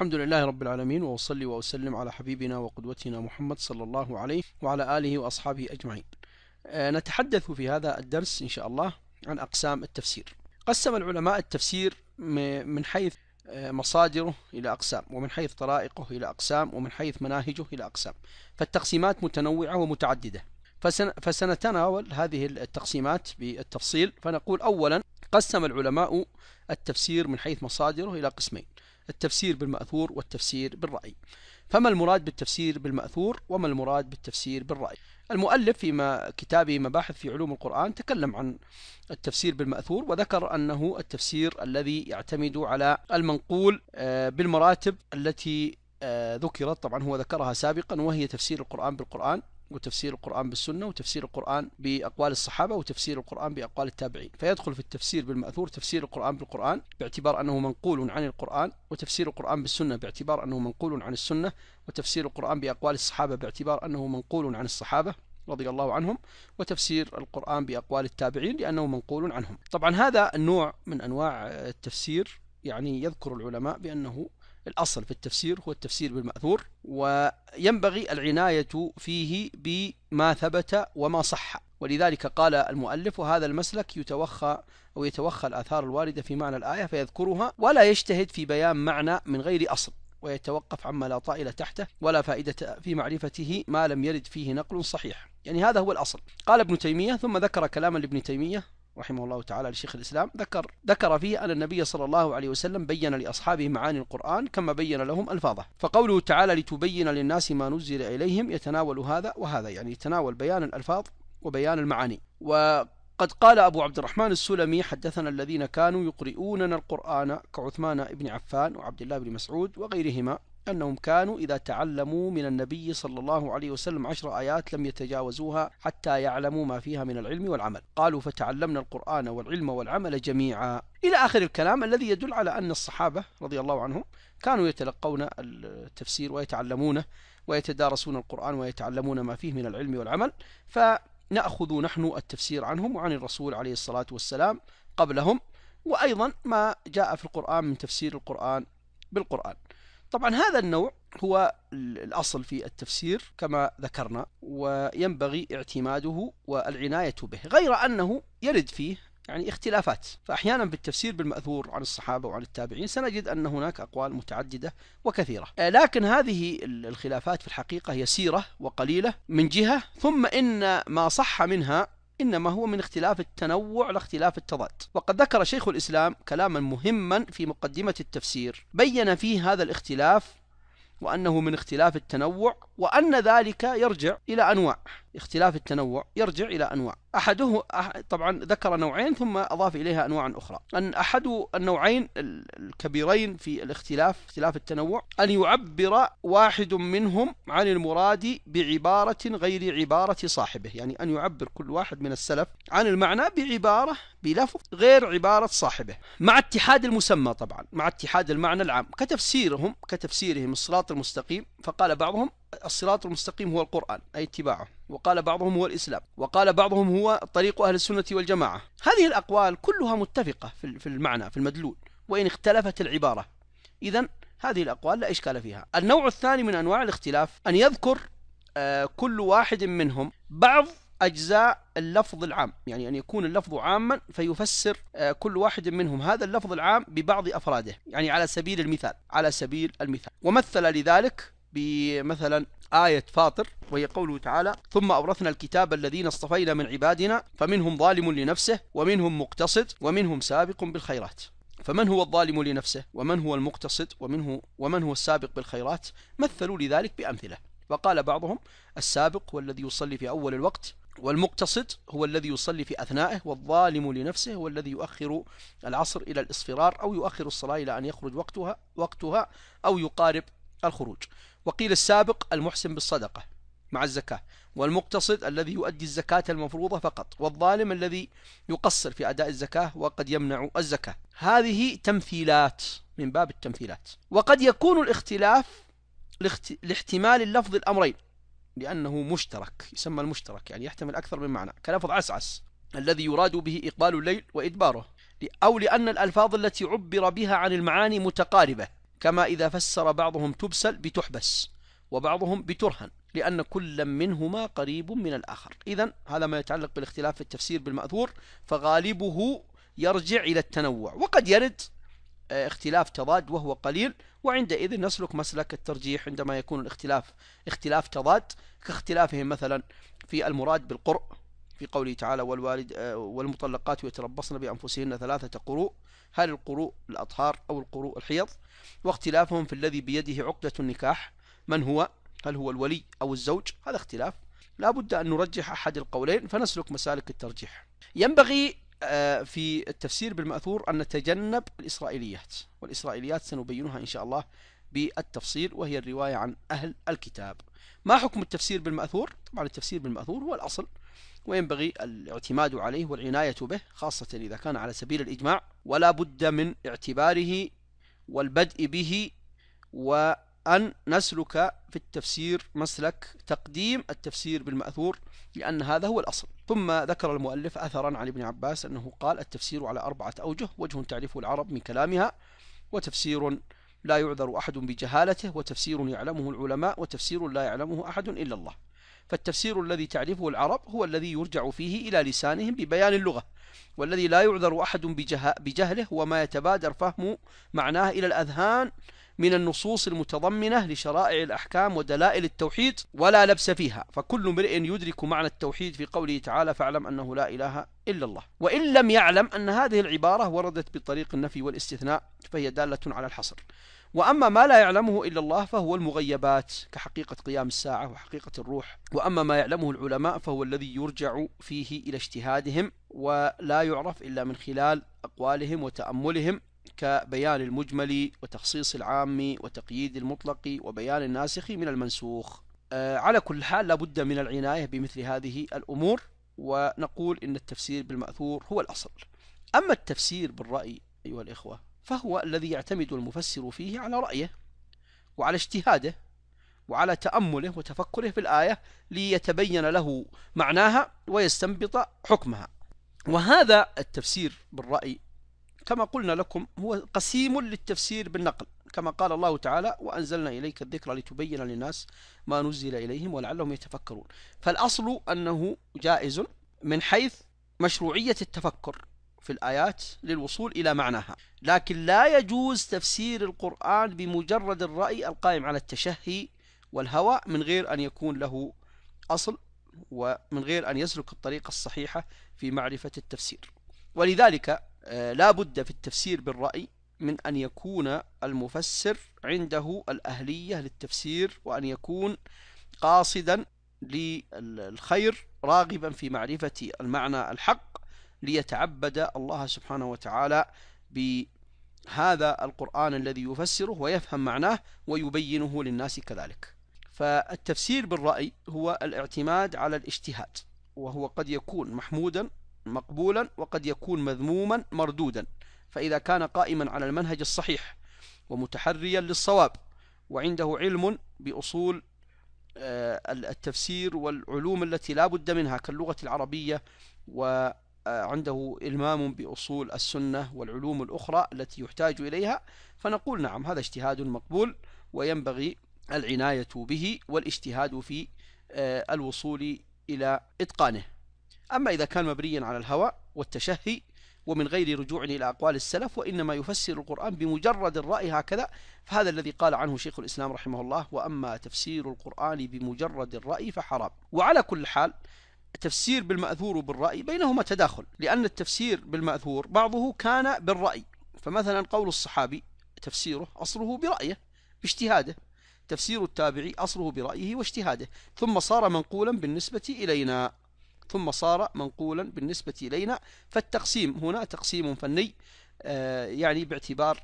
الحمد لله رب العالمين وأصلي وأسلم على حبيبنا وقدوتنا محمد صلى الله عليه وعلى آله وأصحابه أجمعين آه، نتحدث في هذا الدرس إن شاء الله عن أقسام التفسير قسم العلماء التفسير من حيث آه، مصادره إلى أقسام ومن حيث طرائقه إلى أقسام ومن حيث مناهجه إلى أقسام فالتقسيمات متنوعة ومتعددة فسنتناول هذه التقسيمات بالتفصيل فنقول أولا قسم العلماء التفسير من حيث مصادره إلى قسمين التفسير بالمأثور والتفسير بالرأي فما المراد بالتفسير بالمأثور وما المراد بالتفسير بالرأي المؤلف في كتابه مباحث في علوم القرآن تكلم عن التفسير بالمأثور وذكر أنه التفسير الذي يعتمد على المنقول آه، بالمراتب التي آه، ذكرت طبعا هو ذكرها سابقا وهي تفسير القرآن بالقرآن وتفسير القرآن بالسنة وتفسير القرآن بأقوال الصحابة وتفسير القرآن بأقوال التابعين فيدخل في التفسير بالمأثور تفسير القرآن بالقرآن باعتبار أنه منقول عن القرآن وتفسير القرآن بالسنة باعتبار أنه منقول عن السنة وتفسير القرآن بأقوال الصحابة باعتبار أنه منقول عن الصحابة رضي الله عنهم وتفسير القرآن بأقوال التابعين لأنه منقول عنهم طبعا هذا النوع من أنواع التفسير يعني يذكر العلماء بأنه الأصل في التفسير هو التفسير بالمأثور وينبغي العناية فيه بما ثبت وما صح ولذلك قال المؤلف وهذا المسلك يتوخى أو يتوخى الآثار الواردة في معنى الآية فيذكرها ولا يجتهد في بيان معنى من غير أصل ويتوقف عما لا طائل تحته ولا فائدة في معرفته ما لم يرد فيه نقل صحيح يعني هذا هو الأصل قال ابن تيمية ثم ذكر كلاما لابن تيمية رحمه الله تعالى لشيخ الإسلام ذكر ذكر فيه أن النبي صلى الله عليه وسلم بين لأصحابه معاني القرآن كما بين لهم ألفاظه فقوله تعالى لتبين للناس ما نزل إليهم يتناول هذا وهذا يعني يتناول بيان الألفاظ وبيان المعاني وقد قال أبو عبد الرحمن السلمي حدثنا الذين كانوا يقرؤوننا القرآن كعثمان بن عفان وعبد الله بن مسعود وغيرهما أنهم كانوا إذا تعلموا من النبي صلى الله عليه وسلم عشر آيات لم يتجاوزوها حتى يعلموا ما فيها من العلم والعمل قالوا فتعلمنا القرآن والعلم والعمل جميعا إلى آخر الكلام الذي يدل على أن الصحابة رضي الله عنهم كانوا يتلقون التفسير ويتعلمونه ويتدارسون القرآن ويتعلمون ما فيه من العلم والعمل فنأخذ نحن التفسير عنهم وعن الرسول عليه الصلاة والسلام قبلهم وأيضا ما جاء في القرآن من تفسير القرآن بالقرآن طبعا هذا النوع هو الأصل في التفسير كما ذكرنا وينبغي اعتماده والعناية به غير أنه يرد فيه يعني اختلافات فأحيانا بالتفسير بالمأثور عن الصحابة وعن التابعين سنجد أن هناك أقوال متعددة وكثيرة آه، لكن هذه الخلافات في الحقيقة يسيرة وقليلة من جهة ثم إن ما صح منها إنما هو من اختلاف التنوع لاختلاف التضاد وقد ذكر شيخ الإسلام كلاما مهما في مقدمة التفسير بين فيه هذا الاختلاف وأنه من اختلاف التنوع وأن ذلك يرجع إلى أنواع اختلاف التنوع يرجع إلى أنواع أحده طبعا ذكر نوعين ثم أضاف إليها أنواع أخرى أن أحد النوعين الكبيرين في الاختلاف اختلاف التنوع أن يعبر واحد منهم عن المراد بعبارة غير عبارة صاحبه يعني أن يعبر كل واحد من السلف عن المعنى بعبارة بلفظ غير عبارة صاحبه مع اتحاد المسمى طبعا مع اتحاد المعنى العام كتفسيرهم كتفسيرهم الصراط المستقيم فقال بعضهم الصراط المستقيم هو القرآن أي اتباعه وقال بعضهم هو الإسلام وقال بعضهم هو طريق أهل السنة والجماعة هذه الأقوال كلها متفقة في المعنى في المدلول وإن اختلفت العبارة إذا هذه الأقوال لا إشكال فيها النوع الثاني من أنواع الاختلاف أن يذكر آه، كل واحد منهم بعض أجزاء اللفظ العام يعني أن يكون اللفظ عاما فيفسر آه، كل واحد منهم هذا اللفظ العام ببعض أفراده يعني على سبيل المثال على سبيل المثال ومثل لذلك بمثلا آية فاطر وهي قوله تعالى ثم أورثنا الكتاب الذين اصطفينا من عبادنا فمنهم ظالم لنفسه ومنهم مقتصد ومنهم سابق بالخيرات فمن هو الظالم لنفسه ومن هو المقتصد ومنه ومن هو السابق بالخيرات مثلوا لذلك بأمثلة وقال بعضهم السابق هو الذي يصلي في أول الوقت والمقتصد هو الذي يصلي في أثنائه والظالم لنفسه هو الذي يؤخر العصر إلى الإصفرار أو يؤخر الصلاة إلى أن يخرج وقتها, وقتها أو يقارب الخروج وقيل السابق المحسن بالصدقة مع الزكاة والمقتصد الذي يؤدي الزكاة المفروضة فقط والظالم الذي يقصر في أداء الزكاة وقد يمنع الزكاة هذه تمثيلات من باب التمثيلات وقد يكون الاختلاف لاحتمال اللفظ الأمرين لأنه مشترك يسمى المشترك يعني يحتمل أكثر من معنى كلفظ عسعس الذي يراد به إقبال الليل وإدباره أو لأن الألفاظ التي عبر بها عن المعاني متقاربة كما إذا فسر بعضهم تبسل بتحبس وبعضهم بترهن لأن كل منهما قريب من الآخر إذا هذا ما يتعلق بالاختلاف في التفسير بالمأثور فغالبه يرجع إلى التنوع وقد يرد آه، اختلاف تضاد وهو قليل وعندئذ نسلك مسلك الترجيح عندما يكون الاختلاف اختلاف تضاد كاختلافهم مثلا في المراد بالقرء في قوله تعالى والوالد آه، والمطلقات يتربصن بأنفسهن ثلاثة قروء هل القروء الأطهار أو القروء الحيض واختلافهم في الذي بيده عقدة النكاح من هو هل هو الولي أو الزوج هذا اختلاف لا بد أن نرجح أحد القولين فنسلك مسالك الترجيح ينبغي آه، في التفسير بالمأثور أن نتجنب الإسرائيليات والإسرائيليات سنبينها إن شاء الله بالتفصيل وهي الرواية عن أهل الكتاب ما حكم التفسير بالمأثور طبعا التفسير بالمأثور هو الأصل وينبغي الاعتماد عليه والعناية به خاصة إذا كان على سبيل الإجماع ولا بد من اعتباره والبدء به وأن نسلك في التفسير مسلك تقديم التفسير بالمأثور لأن هذا هو الأصل ثم ذكر المؤلف أثرا عن ابن عباس أنه قال التفسير على أربعة أوجه وجه تعرفه العرب من كلامها وتفسير لا يعذر أحد بجهالته وتفسير يعلمه العلماء وتفسير لا يعلمه أحد إلا الله فالتفسير الذي تعرفه العرب هو الذي يرجع فيه إلى لسانهم ببيان اللغة والذي لا يعذر أحد بجهله هو ما يتبادر فهم معناه إلى الأذهان من النصوص المتضمنة لشرائع الأحكام ودلائل التوحيد ولا لبس فيها فكل امرئ يدرك معنى التوحيد في قوله تعالى فاعلم أنه لا إله إلا الله وإن لم يعلم أن هذه العبارة وردت بطريق النفي والاستثناء فهي دالة على الحصر وأما ما لا يعلمه إلا الله فهو المغيبات كحقيقة قيام الساعة وحقيقة الروح وأما ما يعلمه العلماء فهو الذي يرجع فيه إلى اجتهادهم ولا يعرف إلا من خلال أقوالهم وتأملهم كبيان المجمل وتخصيص العام وتقييد المطلق وبيان الناسخ من المنسوخ آه، على كل حال لابد من العناية بمثل هذه الأمور ونقول إن التفسير بالمأثور هو الأصل أما التفسير بالرأي أيها الإخوة فهو الذي يعتمد المفسر فيه على رأيه وعلى اجتهاده وعلى تأمله وتفكره في الآية ليتبين له معناها ويستنبط حكمها وهذا التفسير بالرأي كما قلنا لكم هو قسيم للتفسير بالنقل كما قال الله تعالى وأنزلنا إليك الذكر لتبين للناس ما نزل إليهم ولعلهم يتفكرون فالأصل أنه جائز من حيث مشروعية التفكر في الآيات للوصول إلى معناها لكن لا يجوز تفسير القرآن بمجرد الرأي القائم على التشهي والهوى من غير أن يكون له أصل ومن غير أن يسلك الطريقة الصحيحة في معرفة التفسير ولذلك آه، لا بد في التفسير بالرأي من أن يكون المفسر عنده الأهلية للتفسير وأن يكون قاصدا للخير راغبا في معرفة المعنى الحق ليتعبد الله سبحانه وتعالى بهذا القرآن الذي يفسره ويفهم معناه ويبينه للناس كذلك فالتفسير بالرأي هو الاعتماد على الاجتهاد وهو قد يكون محمودا مقبولا وقد يكون مذموما مردودا فإذا كان قائما على المنهج الصحيح ومتحريا للصواب وعنده علم بأصول آه، التفسير والعلوم التي لا بد منها كاللغة العربية وعنده آه، إلمام بأصول السنة والعلوم الأخرى التي يحتاج إليها فنقول نعم هذا اجتهاد مقبول وينبغي العناية به والاجتهاد في آه، الوصول إلى إتقانه أما إذا كان مبنيا على الهوى والتشهي ومن غير رجوع إلى أقوال السلف وإنما يفسر القرآن بمجرد الرأي هكذا فهذا الذي قال عنه شيخ الإسلام رحمه الله وأما تفسير القرآن بمجرد الرأي فحرام وعلى كل حال التفسير بالمأثور وبالرأي بينهما تداخل لأن التفسير بالمأثور بعضه كان بالرأي فمثلا قول الصحابي تفسيره أصله برأيه باجتهاده تفسير التابعي أصله برأيه واجتهاده ثم صار منقولا بالنسبة إلينا ثم صار منقولا بالنسبة إلينا فالتقسيم هنا تقسيم فني آه، يعني باعتبار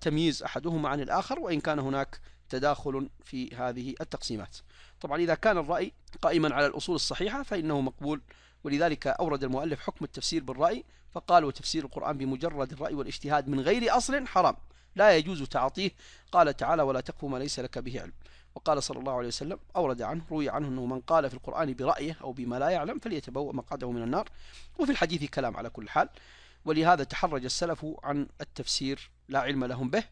تمييز أحدهما عن الآخر وإن كان هناك تداخل في هذه التقسيمات طبعا إذا كان الرأي قائما على الأصول الصحيحة فإنه مقبول ولذلك أورد المؤلف حكم التفسير بالرأي فقال وتفسير القرآن بمجرد الرأي والاجتهاد من غير أصل حرام لا يجوز تعاطيه قال تعالى ولا تقف ما ليس لك به علم وقال صلى الله عليه وسلم أورد عنه روي عنه أنه من قال في القرآن برأيه أو بما لا يعلم فليتبوأ مقعده من النار وفي الحديث كلام على كل حال ولهذا تحرج السلف عن التفسير لا علم لهم به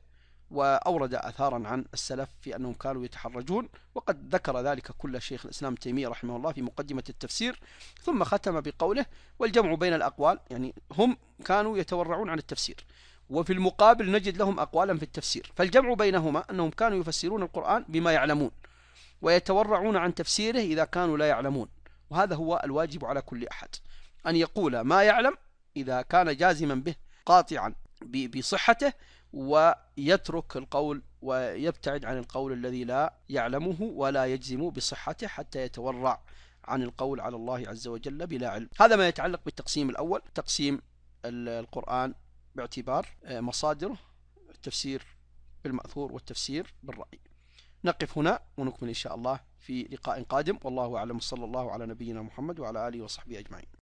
وأورد أثارا عن السلف في أنهم كانوا يتحرجون وقد ذكر ذلك كل شيخ الإسلام تيمية رحمه الله في مقدمة التفسير ثم ختم بقوله والجمع بين الأقوال يعني هم كانوا يتورعون عن التفسير وفي المقابل نجد لهم أقوالا في التفسير فالجمع بينهما أنهم كانوا يفسرون القرآن بما يعلمون ويتورعون عن تفسيره إذا كانوا لا يعلمون وهذا هو الواجب على كل أحد أن يقول ما يعلم إذا كان جازما به قاطعا بصحته ويترك القول ويبتعد عن القول الذي لا يعلمه ولا يجزم بصحته حتى يتورع عن القول على الله عز وجل بلا علم هذا ما يتعلق بالتقسيم الأول تقسيم القرآن باعتبار آه، مصادره التفسير بالمأثور والتفسير بالرأي نقف هنا ونكمل إن شاء الله في لقاء قادم والله أعلم صلى الله على نبينا محمد وعلى آله وصحبه أجمعين